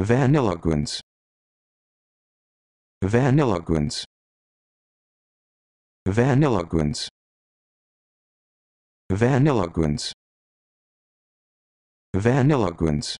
Vaniloquence. Vaniloquence. Vaniloquence. Vaniloquence. Vaniloquence.